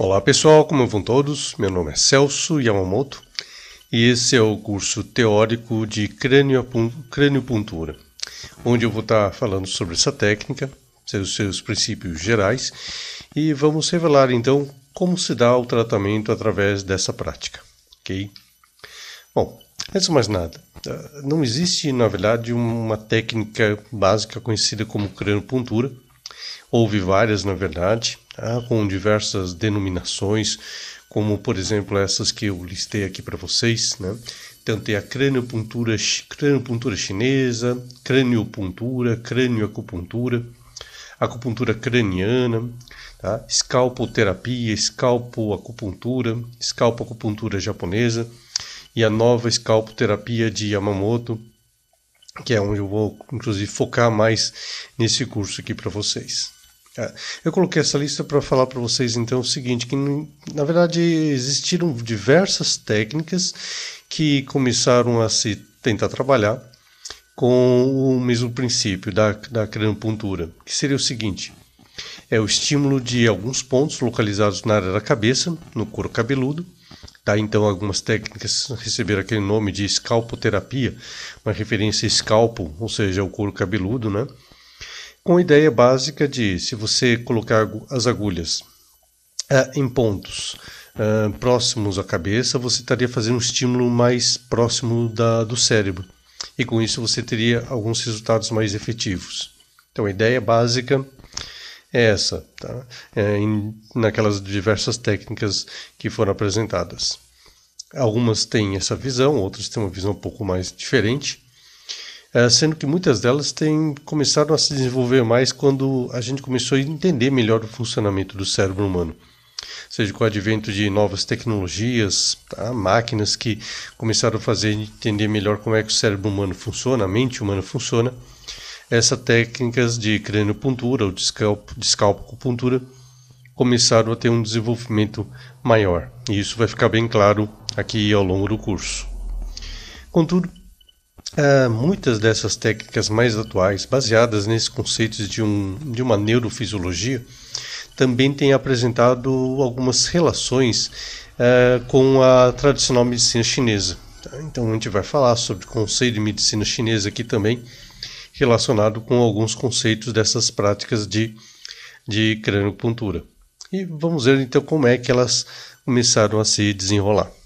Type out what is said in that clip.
Olá pessoal, como vão todos? Meu nome é Celso Yamamoto e esse é o curso teórico de crâniopuntura, onde eu vou estar falando sobre essa técnica, seus, seus princípios gerais e vamos revelar então como se dá o tratamento através dessa prática, ok? Bom, antes de mais nada, ah, não existe na verdade uma técnica básica conhecida como crâniopuntura, Houve várias, na verdade, tá? com diversas denominações, como por exemplo essas que eu listei aqui para vocês, né? Tanto é a craniopuntura, craniopuntura chinesa, craniopuntura, crânioacupuntura, acupuntura craniana, tá? escalpoterapia, escalpoacupuntura, escalpoacupuntura japonesa e a nova escalpoterapia de Yamamoto, que é onde eu vou inclusive focar mais nesse curso aqui para vocês. É, eu coloquei essa lista para falar para vocês então o seguinte, que na verdade existiram diversas técnicas que começaram a se tentar trabalhar com o mesmo princípio da, da cranopuntura, que seria o seguinte, é o estímulo de alguns pontos localizados na área da cabeça, no couro cabeludo, tá? então algumas técnicas receberam aquele nome de escalpoterapia, uma referência a escalpo, ou seja, o couro cabeludo, né? com a ideia básica de se você colocar as agulhas eh, em pontos eh, próximos à cabeça, você estaria fazendo um estímulo mais próximo da, do cérebro. E com isso você teria alguns resultados mais efetivos. Então a ideia básica é essa, tá? É, em, naquelas diversas técnicas que foram apresentadas. Algumas têm essa visão, outras têm uma visão um pouco mais diferente. Eh, sendo que muitas delas têm, começaram a se desenvolver mais quando a gente começou a entender melhor o funcionamento do cérebro humano. Ou seja com o advento de novas tecnologias, tá? máquinas que começaram a fazer entender melhor como é que o cérebro humano funciona, a mente humana funciona, essas técnicas de crânio crânio-puntura ou de, scalp, de começaram a ter um desenvolvimento maior. E isso vai ficar bem claro aqui ao longo do curso. Contudo, Uh, muitas dessas técnicas mais atuais, baseadas nesses conceitos de, um, de uma neurofisiologia, também têm apresentado algumas relações uh, com a tradicional medicina chinesa. Então, a gente vai falar sobre o conceito de medicina chinesa aqui também, relacionado com alguns conceitos dessas práticas de, de crânio-puntura. E vamos ver então como é que elas começaram a se desenrolar.